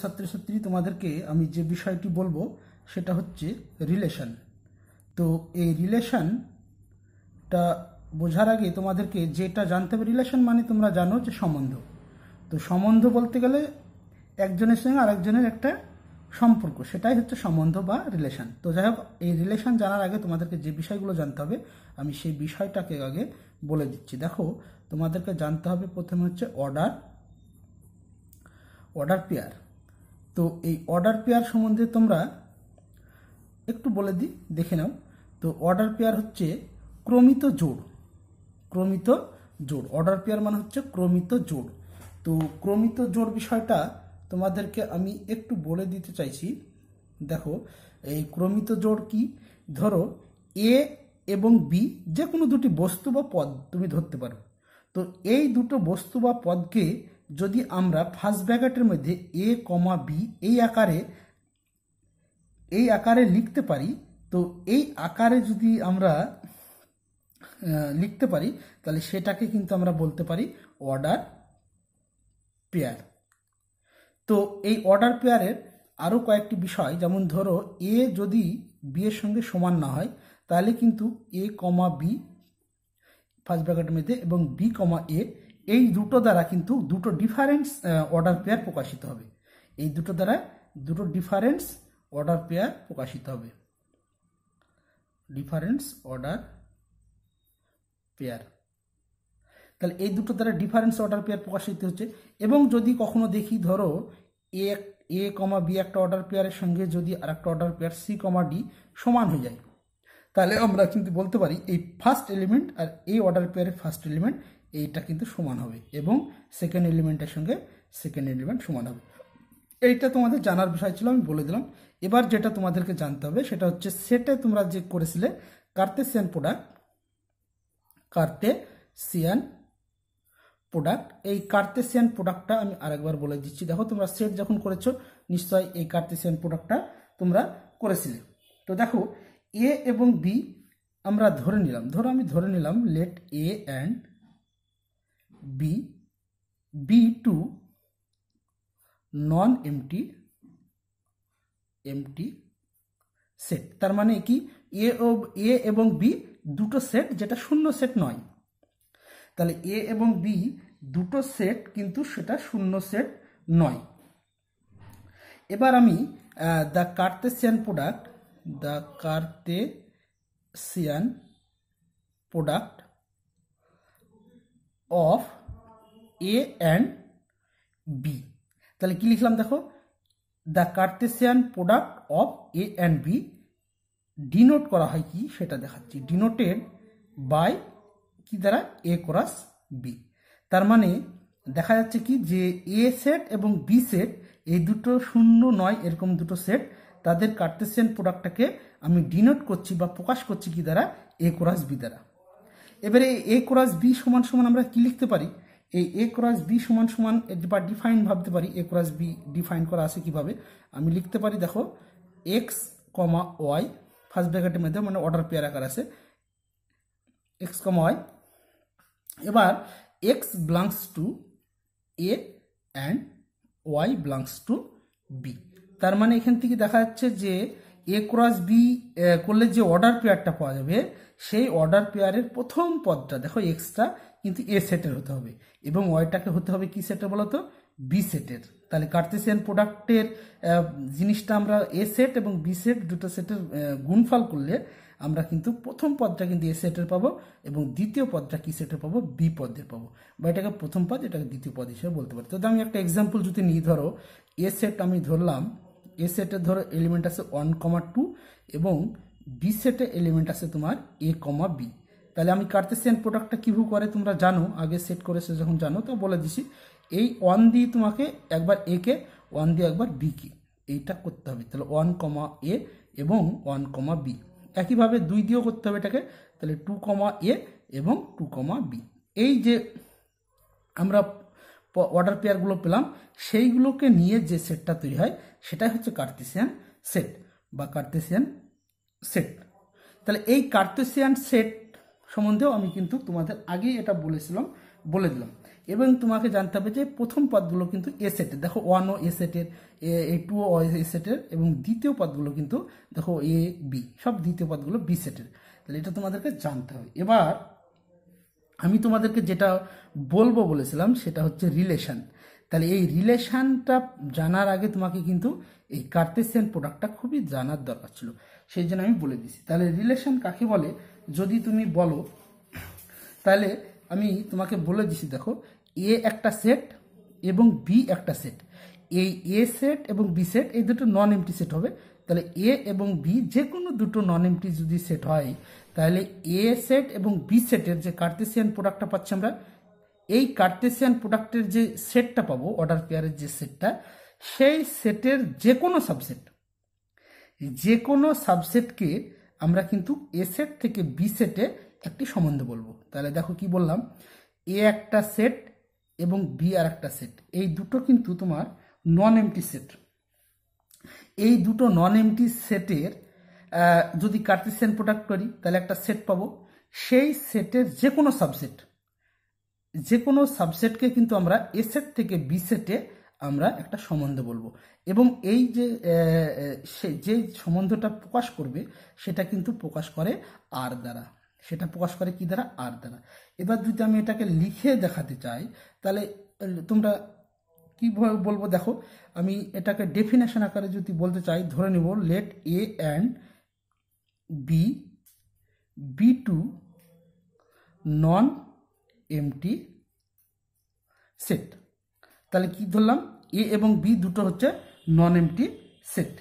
ছাত্রছাত্রী তোমাদেরকে আমি যে বিষয়টি বলবো সেটা হচ্ছে রিলেশন তো এই রিলেশনটা বোঝার আগে তোমাদেরকে যেটা জানতে হবে রিলেশন মানে তোমরা জানো যে সম্বন্ধ তো সম্বন্ধ বলতে গেলে একজনের সঙ্গে আরেকজনের একটা সম্পর্ক সেটাই হচ্ছে সম্বন্ধ বা রিলেশন তো যাই হোক এই রিলেশন জানার আগে তোমাদেরকে যে বিষয়গুলো জানতে হবে আমি সেই বিষয়টাকে আগে বলে দিচ্ছি দেখো তোমাদেরকে জানতে হবে প্রথমে হচ্ছে অর্ডার অর্ডার পেয়ার তো এই অর্ডার পেয়ার সম্বন্ধে তোমরা একটু বলে দিই দেখে নাও তো অর্ডার পেয়ার হচ্ছে ক্রমিত জোড় ক্রমিত জোড় অর্ডার পেয়ার মানে হচ্ছে ক্রমিত জোড় তো ক্রমিত জোড় বিষয়টা তোমাদেরকে আমি একটু বলে দিতে চাইছি দেখো এই ক্রমিত জোড় কি ধরো এ এবং বি যে কোনো দুটি বস্তু বা পদ তুমি ধরতে পারো তো এই দুটো বস্তু বা পদকে যদি আমরা ফার্স্ট ব্র্যাকেটের মধ্যে এ কমা বি এই আকারে এই আকারে লিখতে পারি তো এই আকারে যদি আমরা লিখতে পারি তাহলে সেটাকে কিন্তু আমরা বলতে পারি অর্ডার পেয়ার তো এই অর্ডার পেয়ারের আরও কয়েকটি বিষয় যেমন ধরো এ যদি বি এর সঙ্গে সমান না হয় তাহলে কিন্তু এ কমা বি ফার্স্ট ব্র্যাকেটের মধ্যে এবং বি কমা এ এই দুটো দ্বারা কিন্তু দুটো ডিফারেন্স অর্ডার পেয়ার প্রকাশিত হবে এই দুটো দ্বারা দুটো ডিফারেন্স অর্ডার পেয়ার প্রকাশিত হবে ডিফারেন্স অর্ডার পেয়ার তাহলে এই দুটো দ্বারা ডিফারেন্স অর্ডার পেয়ার প্রকাশিত হচ্ছে এবং যদি কখনো দেখি ধরো এ এ কমা বি একটা অর্ডার পেয়ারের সঙ্গে যদি আর একটা order pair C comma D সমান হয়ে যায় তাহলে আমরা কিন্তু বলতে পারি এই ফার্স্ট এলিমেন্ট আর এই অর্ডার পেয়ারের ফার্স্ট এলিমেন্ট এইটা কিন্তু সমান হবে এবং সেকেন্ড এলিমেন্টের সঙ্গে সেকেন্ড এলিমেন্ট সমান হবে এইটা তোমাদের জানার বিষয় ছিল আমি বলে দিলাম এবার যেটা তোমাদেরকে জানতে হবে সেটা হচ্ছে সেটে তোমরা যে করেছিলে কার্তেসিয়ান প্রোডাক্ট কার্তেসিয়ান প্রোডাক্ট এই কার্তেসিয়ান প্রোডাক্টটা আমি আরেকবার বলে দিচ্ছি দেখো তোমরা সেট যখন করেছো নিশ্চয় এই কার্তেসিয়ান প্রোডাক্টটা তোমরা করেছিলে তো দেখো এ এবং বি আমরা ধরে নিলাম ধরো আমি ধরে নিলাম let A and B be two non empty empty set তার মানে কি এ ও এ এবং বি দুটো সেট যেটা শূন্য সেট নয় তাহলে এ এবং বি দুটো সেট কিন্তু সেটা শূন্য সেট নয় এবার আমি the Cartesian product the Cartesian product of A and B তাহলে কি লিখলাম দেখো the Cartesian product of A and B denote করা হয় কি সেটা দেখাচ্ছি ডিনোটেড বাই কি দ্বারা এ ক্রস বি তার মানে দেখা যাচ্ছে কি যে এ সেট এবং বি সেট এই দুটো শূন্য নয় এরকম দুটো সেট তাদের কার্তেসিয়ান প্রোডাক্টটাকে আমি ডিনোট করছি বা প্রকাশ করছি কি দ্বারা এ ক্রস বি দ্বারা এবারে এ ক্রস বি সমান সমান আমরা কি লিখতে পারি এই এ ক্রস বি সমান সমান বা ডিফাইন ভাবতে পারি এ ক্রস বি ডিফাইন করা আছে কিভাবে আমি লিখতে পারি দেখো এক্স কমা ওয়াই ফার্স্ট ব্র্যাকেটের মধ্যে মানে অর্ডার পেয়ার আকার আছে এক্স কমা ওয়াই এবার x belongs to A and y belongs to B তার মানে এখান থেকে দেখা যাচ্ছে যে এ ক্রস বি করলে যে অর্ডার পেয়ারটা পাওয়া যাবে সেই অর্ডার পেয়ারের প্রথম পদটা দেখো এক্সট্রা কিন্তু এ সেটের হতে হবে এবং ওয়াইটাকে হতে হবে কি সেটের বলতো বি সেটের তাহলে কার্তেসিয়ান প্রোডাক্টের জিনিসটা আমরা এ সেট এবং বি সেট দুটো সেটের গুণফল করলে আমরা কিন্তু প্রথম পদটা কিন্তু এ সেটের পাবো এবং দ্বিতীয় পদটা কি সেটের পাবো বি পদের পাবো বা এটাকে প্রথম পদ এটাকে দ্বিতীয় পদ হিসেবে বলতে পারি তো আমি একটা এক্সাম্পল যদি নিই ধরো এ সেট আমি ধরলাম এ সেটের ধরো এলিমেন্ট আছে ওয়ান কমা টু এবং বি সেটে এলিমেন্ট আছে তোমার এ কমা বি তাহলে আমি কার্তেসিয়ান প্রোডাক্টটা কীভাবে করে তোমরা জানো আগে সেট করেছে যখন জানো তো বলে দিছি এই ওয়ান দিয়ে তোমাকে একবার এ কে ওয়ান দিয়ে একবার বি কে এইটা করতে হবে তাহলে ওয়ান কমা এ এবং ওয়ান কমা বি একইভাবে দুই দিয়েও করতে হবে এটাকে তাহলে টু কমা এ এবং টু কমা বি এই যে আমরা অর্ডার পেয়ারগুলো পেলাম সেইগুলোকে নিয়ে যে সেটটা তৈরি হয় সেটাই হচ্ছে কার্তেসিয়ান সেট বা কার্তেসিয়ান সেট তাহলে এই কার্তেসিয়ান সেট সম্বন্ধেও আমি কিন্তু তোমাদের আগেই এটা বলেছিলাম বলে দিলাম এবং তোমাকে জানতে হবে যে প্রথম পদগুলো কিন্তু এ সেটের দেখো ওয়ান ও এ সেটের এ টু ও এ সেটের এবং দ্বিতীয় পদগুলো কিন্তু দেখো এ বি সব দ্বিতীয় পদগুলো বি সেটের তাহলে এটা তোমাদেরকে জানতে হবে এবার আমি তোমাদেরকে যেটা বলবো বলেছিলাম সেটা হচ্ছে রিলেশান তাহলে এই রিলেশানটা জানার আগে তোমাকে কিন্তু এই কার্তেসিয়ান প্রোডাক্টটা খুবই জানার দরকার ছিল সেই জন্য আমি বলে দিছি তাহলে রিলেশন কাকে বলে যদি তুমি বলো তাহলে আমি তোমাকে বলে দিছি দেখো এ একটা সেট এবং বি একটা সেট এই এ সেট এবং বি সেট এই দুটো নন এমটি সেট হবে তাহলে এ এবং বি যে কোনো দুটো নন এমটি যদি সেট হয় তাহলে এ সেট এবং বি সেটের যে কার্তেসিয়ান প্রোডাক্টটা পাচ্ছি আমরা এই কার্তেসিয়ান প্রোডাক্টের যে সেটটা পাবো অর্ডার পেয়ারের যে সেটটা সেই সেটের যে কোনো সাবসেট যে কোনো সাবসেটকে আমরা কিন্তু এ সেট থেকে বি সেটে একটি সম্বন্ধে বলবো তাহলে দেখো কি বললাম এ একটা সেট এবং বি আর একটা সেট এই দুটো কিন্তু তোমার নন এমটি সেট এই দুটো নন এমটি সেটের যদি কার্টিসিয়ান প্রোডাক্ট করি তাহলে একটা সেট পাবো সেই সেটের যে কোনো সাবসেট যে কোনো সাবসেটকে কিন্তু আমরা এ সেট থেকে বি সেটে আমরা একটা সম্বন্ধ বলবো এবং এই যে সে যে সম্বন্ধটা প্রকাশ করবে সেটা কিন্তু প্রকাশ করে আর দ্বারা সেটা প্রকাশ করে কি দ্বারা আর দ্বারা এবার যদি আমি এটাকে লিখে দেখাতে চাই তাহলে তোমরা কি বলবো দেখো আমি এটাকে ডেফিনেশন আকারে যদি বলতে চাই ধরে নিব let A and B be two non empty set তাহলে কি ধরলাম এ এবং বি দুটো হচ্ছে নন এমটি সেট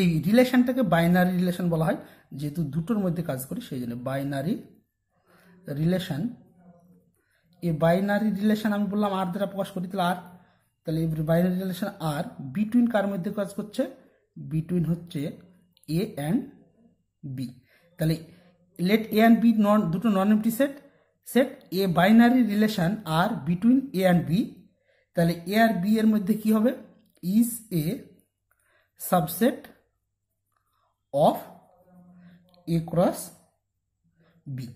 এই রিলেশনটাকে বাইনারি রিলেশন বলা হয় যেহেতু দুটোর মধ্যে কাজ করি সেই জন্য binary relation a binary relation আমি বললাম আর দ্বারা প্রকাশ করি তাহলে আর তাহলে এই বাইনারি রিলেশন আর বিটুইন কার মধ্যে কাজ করছে বিটুইন হচ্ছে এ অ্যান্ড বি তাহলে let A and B non দুটো non empty set set A binary relation R between A and B তাহলে এ আর বি এর মধ্যে কি হবে is a subset of A cross B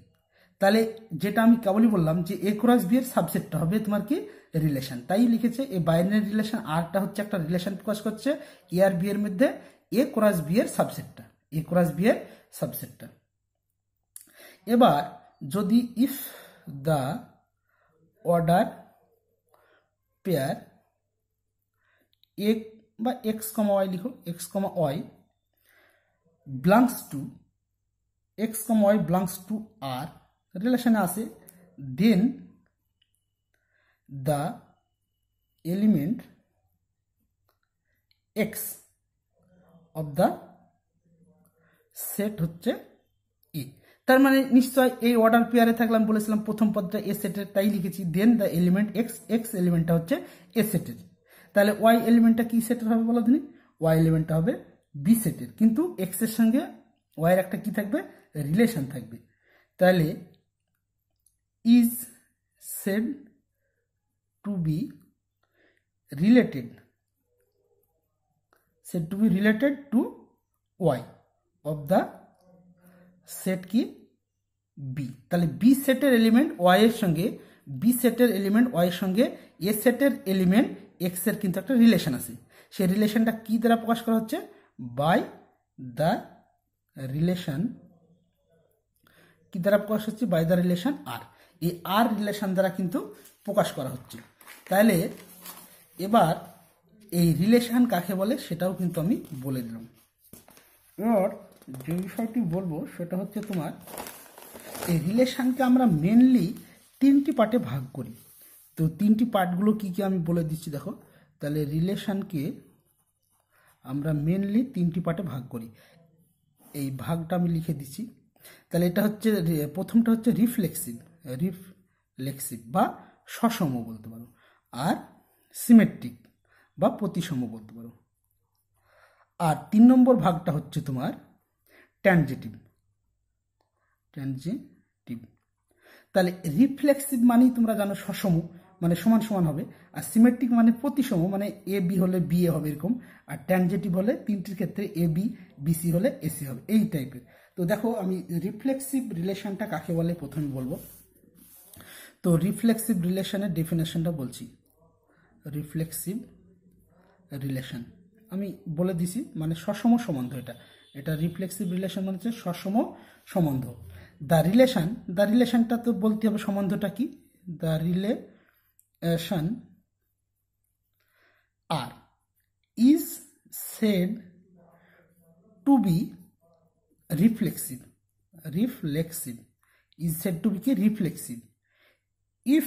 তাহলে যেটা আমি কেবলই বললাম যে এ ক্রস বি এর সাবসেটটা হবে তোমার কি রিলেশন তাই লিখেছে এ বাইনারি রিলেশন আরটা হচ্ছে একটা রিলেশন প্রকাশ করছে এ আর বি এর মধ্যে এ ক্রস বি এর সাবসেটটা এ ক্রস বি এর সাবসেটটা এবার যদি ইফ দ্য অর্ডার পেয়ার এক বা এক্স কমা ওয়াই লিখো x comma y belongs to x comma y belongs to R রিলেশনে আছে then the element x of the set হচ্ছে তার মানে নিশ্চয় এই অর্ডার পেয়ারে থাকলাম বলেছিলাম প্রথম পদটা এ সেটের তাই লিখেছি then the element x x এলিমেন্টটা হচ্ছে এ সেটের তাহলে ওয়াই এলিমেন্টটা কি সেটের হবে বলো তুমি ওয়াই এলিমেন্টটা হবে বি সেটের কিন্তু এক্স এর সঙ্গে ওয়াইয়ের একটা কি থাকবে রিলেশন থাকবে তাহলে is said to be related said to be related to y of the set কি বি তাহলে বি সেটের এলিমেন্ট ওয়াই এর সঙ্গে বি সেটের এলিমেন্ট ওয়াই এর সঙ্গে এ সেটের এলিমেন্ট এক্স এর কিন্তু একটা রিলেশন আছে সেই রিলেশনটা কি দ্বারা প্রকাশ করা হচ্ছে বাই দ্য রিলেশন কি দ্বারা প্রকাশ হচ্ছে বাই দ্য রিলেশন আর এই আর রিলেশন দ্বারা কিন্তু প্রকাশ করা হচ্ছে তাহলে এবার এই রিলেশন কাকে বলে সেটাও কিন্তু আমি বলে দিলাম এবার যে বিষয়টি বলবো সেটা হচ্ছে তোমার এই রিলেশানকে আমরা মেনলি তিনটি পার্টে ভাগ করি তো তিনটি পার্টগুলো কি কি আমি বলে দিচ্ছি দেখো তাহলে রিলেশানকে আমরা মেনলি তিনটি পার্টে ভাগ করি এই ভাগটা আমি লিখে দিচ্ছি তাহলে এটা হচ্ছে প্রথমটা হচ্ছে রিফ্লেক্সিভ রিফ্লেক্সিভ বা সসম বলতে পারো আর সিমেট্রিক বা প্রতিসম বলতে পারো আর তিন নম্বর ভাগটা হচ্ছে তোমার ট্যানজিটিভ ট্যানজিটিভ তাহলে রিফ্লেক্সিভ মানেই তোমরা জানো সসম মানে সমান সমান হবে আর সিমেট্রিক মানে প্রতিসম মানে এ বি হলে বি এ হবে এরকম আর ট্যানজেটিভ হলে তিনটির ক্ষেত্রে এ বি বিসি হলে এসি হবে এই টাইপের তো দেখো আমি রিফ্লেক্সিভ রিলেশনটা কাকে বলে প্রথমে বলবো তো রিফ্লেক্সিভ রিলেশনের ডেফিনেশনটা বলছি রিফ্লেক্সিভ রিলেশন আমি বলে দিছি মানে সসম সম্বন্ধ এটা এটা রিফ্লেক্সিভ রিলেশন মানে হচ্ছে সসম সম্বন্ধ দ্য রিলেশান দ্য রিলেশানটা তো বলতে হবে সম্বন্ধটা কি the relation R is said to be reflexive reflexive is said to be কি reflexive if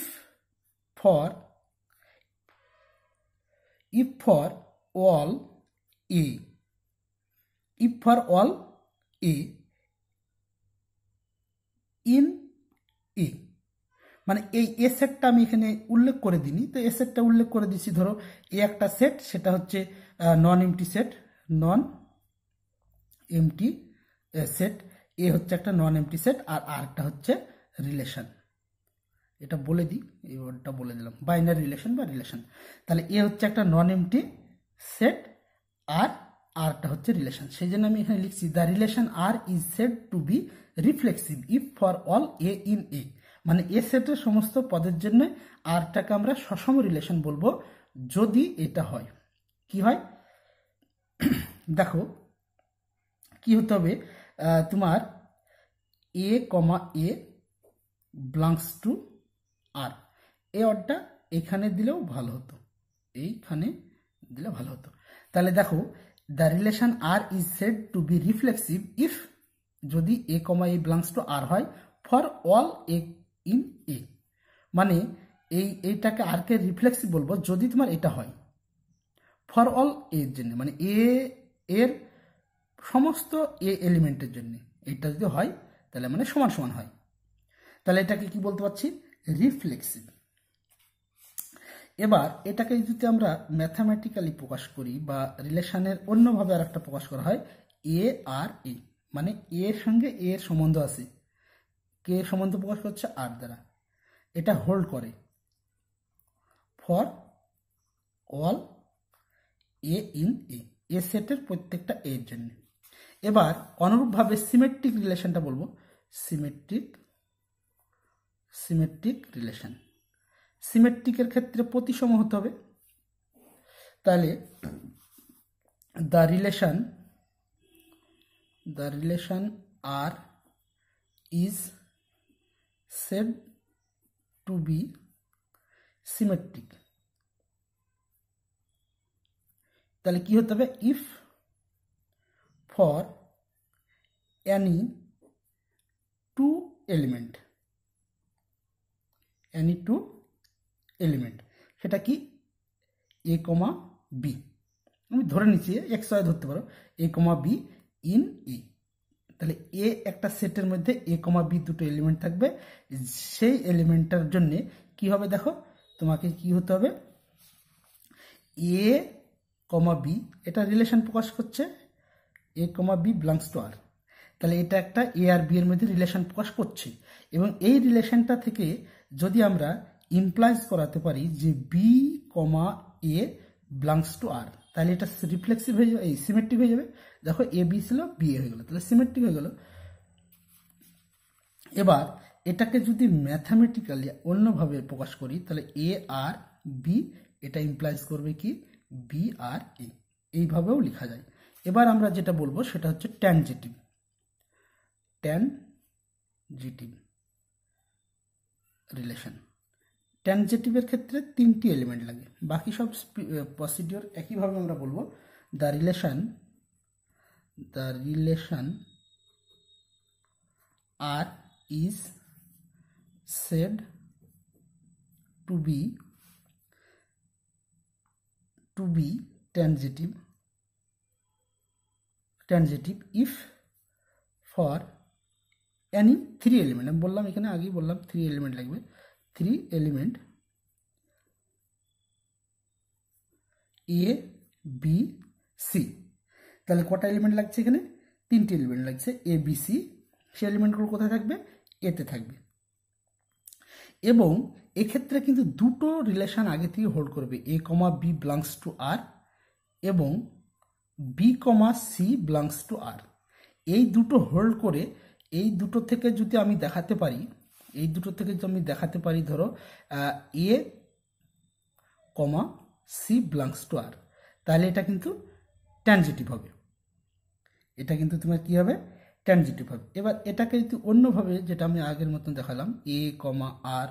for if for all e if e for all e in e e. মানে এই এ সেটটা আমি এখানে উল্লেখ করে দিইনি তো এ সেটটা উল্লেখ করে দিছি ধরো এ একটা সেট সেটা হচ্ছে non empty set non empty set A হচ্ছে একটা নন এমটি সেট আর একটা হচ্ছে রিলেশন এটা বলে দিই এই ওয়ার্ডটা বলে দিলাম বাইনারি রিলেশন বা রিলেশন তাহলে এ হচ্ছে একটা নন এমটি সেট আর আরটা হচ্ছে রিলেশন সেই জন্য আমি এখানে লিখছি the relation R is said to be reflexive if for all a in A মানে এ সেটের সমস্ত পদের জন্য আরটাকে আমরা সসম রিলেশন বলবো যদি এটা হয় কি হয় দেখো কি হতে হবে তোমার এ কমা এ ব্লাংস টু আর এ অডটা এখানে দিলেও ভালো হতো এইখানে দিলে ভালো হতো তাহলে দেখো the relation R is said to be reflexive if যদি a comma a belongs to R হয় for all a in A মানে এই এইটাকে আরকে রিফ্লেক্সিভ বলবো যদি তোমার এটা হয় ফর অল এর জন্য মানে এ এর সমস্ত এ এলিমেন্টের জন্য এটা যদি হয় তাহলে মানে সমান সমান হয় তাহলে এটাকে কি বলতে পারছি রিফ্লেক্সিভ এবার এটাকে যদি আমরা ম্যাথামেটিক্যালি প্রকাশ করি বা রিলেশনের অন্যভাবে আর একটা প্রকাশ করা হয় এ আর এ মানে এ এর সঙ্গে এ এর সম্বন্ধ আছে কে এর সম্বন্ধ প্রকাশ করছে আর দ্বারা এটা হোল্ড করে for all a in A A সেটের প্রত্যেকটা এর জন্য এবার অনুরূপভাবে সিমেট্রিক রিলেশনটা বলবো সিমেট্রিক সিমেট্রিক রিলেশন সিমেট্রিকের ক্ষেত্রে প্রতিসম হতে হবে তাহলে the relation the relation R is said to be symmetric তাহলে কি হতে হবে if for any two element any two element সেটা কি এ কমা বি আমি ধরে নিচ্ছি এক্স ওয়াই ধরতে পারো এ কমা বি ইন ই তাহলে এ একটা সেটের মধ্যে এ কমা বি দুটো এলিমেন্ট থাকবে সেই এলিমেন্টটার জন্য কি হবে দেখো তোমাকে কি হতে হবে এ কমা বি এটা রিলেশন প্রকাশ করছে A comma B belongs to R তাহলে এটা একটা এ আর বি এর মধ্যে রিলেশন প্রকাশ করছে এবং এই রিলেশনটা থেকে যদি আমরা ইমপ্লাইজ করাতে পারি যে B comma A belongs to R তাহলে এটা রিফ্লেক্সিভ হয়ে যাবে এই সিমেট্রিক হয়ে যাবে দেখো এ বি ছিল বি এ হয়ে গেলো তাহলে সিমেট্রিক হয়ে গেলো এবার এটাকে যদি ম্যাথামেটিক্যালি অন্যভাবে প্রকাশ করি তাহলে এ আর বি এটা ইমপ্লাইজ করবে কি বি আর এ এইভাবেও লেখা যায় এবার আমরা যেটা বলবো সেটা হচ্ছে ট্যান ট্যান ট্যানজেটিভ রিলেশন ট্রানজেটিভের ক্ষেত্রে তিনটি এলিমেন্ট লাগে বাকি সব প্রসিডিওর একইভাবে আমরা বলবো the relation the relation R is said to be to be transitive transitive if for any three element আমি বললাম এখানে আগেই বললাম থ্রি এলিমেন্ট লাগবে three element A B C তাহলে কটা এলিমেন্ট লাগছে এখানে তিনটি এলিমেন্ট লাগছে এ বি সি সে এলিমেন্টগুলো কোথায় থাকবে এতে থাকবে এবং এক্ষেত্রে কিন্তু দুটো রিলেশান আগে থেকে হোল্ড করবে A comma B belongs to R এবং B comma C belongs to R এই দুটো হোল্ড করে এই দুটো থেকে যদি আমি দেখাতে পারি এই দুটো থেকে যদি আমি দেখাতে পারি ধরো A comma C belongs to R তাহলে এটা কিন্তু ট্যানজিটিভ হবে এটা কিন্তু তোমার কি হবে ট্যানজিটিভ হবে এবার এটাকে যদি অন্যভাবে যেটা আমি আগের মতন দেখালাম A comma R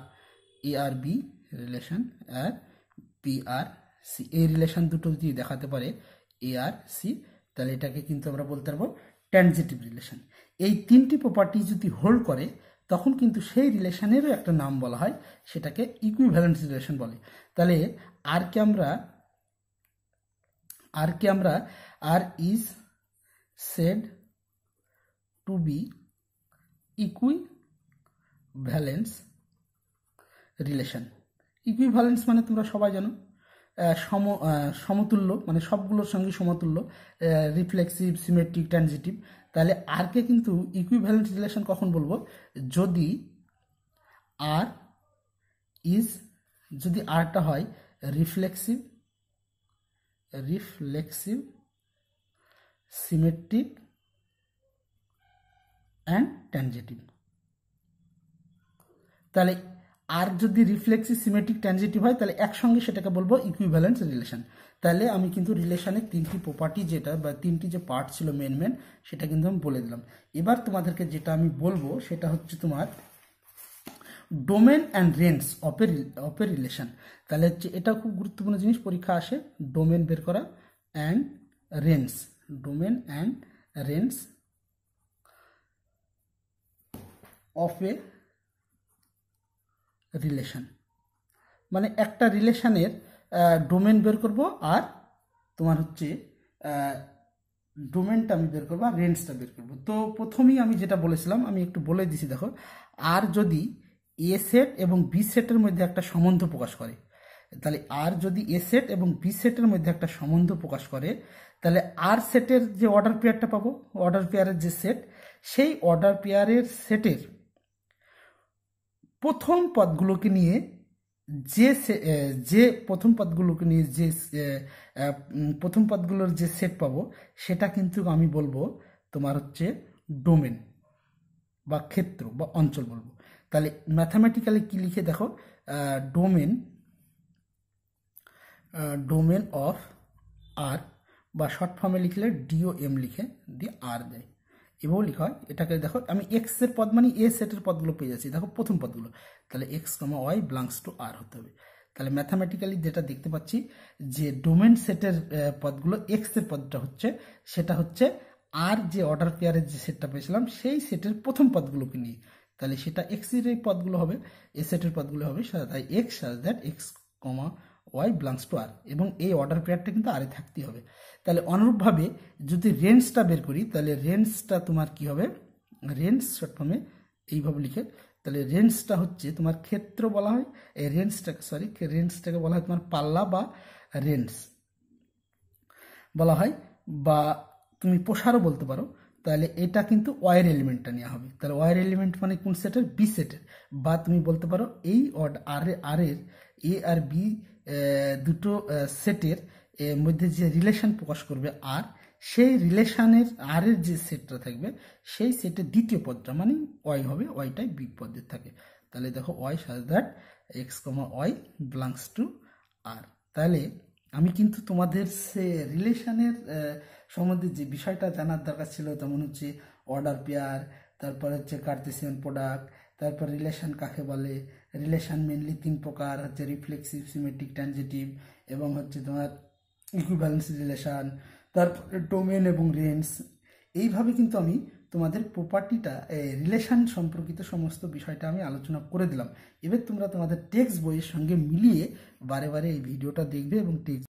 A R B relation R B R C এই রিলেশন দুটো যদি দেখাতে পারে এ আর সি তাহলে এটাকে কিন্তু আমরা বলতে পারবো ট্যানজিটিভ রিলেশন এই তিনটি প্রপার্টি যদি হোল্ড করে তখন কিন্তু সেই রিলেশনেরও একটা নাম বলা হয় সেটাকে ইকুইভ্যালেন্স রিলেশন বলে তাহলে আর কে আমরা আর কে আমরা R is said to be equivalence relation equivalence মানে তোমরা সবাই জানো সম সমতুল্য মানে সবগুলোর সঙ্গে সমতুল্য রিফ্লেক্সিভ সিমেট্রিক ট্রানজিটিভ তাহলে আরকে কিন্তু ইকুইভ্যালেন্ট রিলেশন কখন বলবো যদি আর ইজ যদি আরটা হয় reflexive reflexive symmetric and transitive তাহলে আর যদি রিফ্লেক্সি সিমেট্রিক ট্রানজিটিভ হয় তাহলে একসঙ্গে সেটাকে বলবো ইকুইভ্যালেন্স রিলেশন তাহলে আমি কিন্তু রিলেশনের তিনটি প্রপার্টি যেটা বা তিনটি যে পার্ট ছিল মেন মেন সেটা কিন্তু আমি বলে দিলাম এবার তোমাদেরকে যেটা আমি বলবো সেটা হচ্ছে তোমার ডোমেন অ্যান্ড রেঞ্জ অপের অপের রিলেশান রিলেশন তাহলে হচ্ছে এটা খুব গুরুত্বপূর্ণ জিনিস পরীক্ষা আসে ডোমেন বের করা and range domain and range of a relation মানে একটা রিলেশানের ডোমেন বের করব আর তোমার হচ্ছে ডোমেনটা আমি বের করবো আর রেঞ্জটা বের করবো তো প্রথমেই আমি যেটা বলেছিলাম আমি একটু বলে দিছি দেখো আর যদি এ সেট এবং বি সেটের মধ্যে একটা সম্বন্ধ প্রকাশ করে তাহলে আর যদি এ সেট এবং বি সেটের মধ্যে একটা সম্বন্ধ প্রকাশ করে তাহলে আর সেটের যে অর্ডার পেয়ারটা পাবো অর্ডার পেয়ারের যে সেট সেই অর্ডার পেয়ারের সেটের প্রথম পদগুলোকে নিয়ে যে যে প্রথম পদগুলোকে নিয়ে যে প্রথম পদগুলোর যে সেট পাবো সেটা কিন্তু আমি বলবো তোমার হচ্ছে ডোমেন বা ক্ষেত্র বা অঞ্চল বলবো তাহলে ম্যাথামেটিক্যালি কী লিখে দেখো ডোমেন ডোমেন অফ আর বা শর্ট ফর্মে লিখলে ডিও এম লিখে দিয়ে আর দেয় লিখা হয় এটাকে দেখো আমি এক্স এর পদ মানে এ সেটের পদগুলো পেয়ে যাচ্ছি দেখো প্রথম পদগুলো তাহলে x comma y belongs to R হতে হবে তাহলে ম্যাথামেটিক্যালি যেটা দেখতে পাচ্ছি যে ডোমেন সেটের পদগুলো এক্স এর পদটা হচ্ছে সেটা হচ্ছে আর যে অর্ডার পেয়ারের যে সেটটা পেয়েছিলাম সেই সেটের প্রথম পদগুলোকে নিয়ে তাহলে সেটা এক্স এর পদগুলো হবে এ সেটের পদগুলো হবে তাই x that x comma y belongs to R এবং এই অর্ডার পেয়ারটা কিন্তু আরে থাকতেই হবে তাহলে অনুরূপভাবে যদি রেঞ্জটা বের করি তাহলে রেঞ্জটা তোমার কি হবে রেঞ্জ শর্টফর্মে এইভাবে লিখে তাহলে রেঞ্জটা হচ্ছে তোমার ক্ষেত্র বলা হয় এই রেঞ্জটাকে সরি রেঞ্জটাকে বলা হয় তোমার পাল্লা বা রেঞ্জ বলা হয় বা তুমি পোষারও বলতে পারো তাহলে এটা কিন্তু ওয়ার এলিমেন্টটা নেওয়া হবে তাহলে ওয়ার এলিমেন্ট মানে কোন সেটের বি সেটের বা তুমি বলতে পারো এই অর্ডার আর এর এ আর বি দুটো সেটের মধ্যে যে রিলেশান প্রকাশ করবে আর সেই রিলেশানের আরের যে সেটটা থাকবে সেই সেটের দ্বিতীয় পদটা মানে ওয়াই হবে ওয়াইটাই বি পদের থাকে তাহলে দেখো y such that x comma y belongs to R তাহলে আমি কিন্তু তোমাদের সে রিলেশানের সম্বন্ধে যে বিষয়টা জানার দরকার ছিল তেমন হচ্ছে অর্ডার পেয়ার তারপর হচ্ছে কার্টেসিয়ান প্রোডাক্ট তারপর রিলেশান কাকে বলে রিলেশন মেনলি তিন প্রকার হচ্ছে রিফ্লেক্সিভ সিমেট্রিক ট্রানজিটিভ এবং হচ্ছে তোমার ইকুইভ্যালেন্স রিলেশন তারপরে ডোমেন এবং রেঞ্জ এইভাবে কিন্তু আমি তোমাদের প্রপার্টিটা রিলেশন সম্পর্কিত সমস্ত বিষয়টা আমি আলোচনা করে দিলাম এবার তোমরা তোমাদের টেক্সট বইয়ের সঙ্গে মিলিয়ে বারে বারে এই ভিডিওটা দেখবে এবং টেক্সট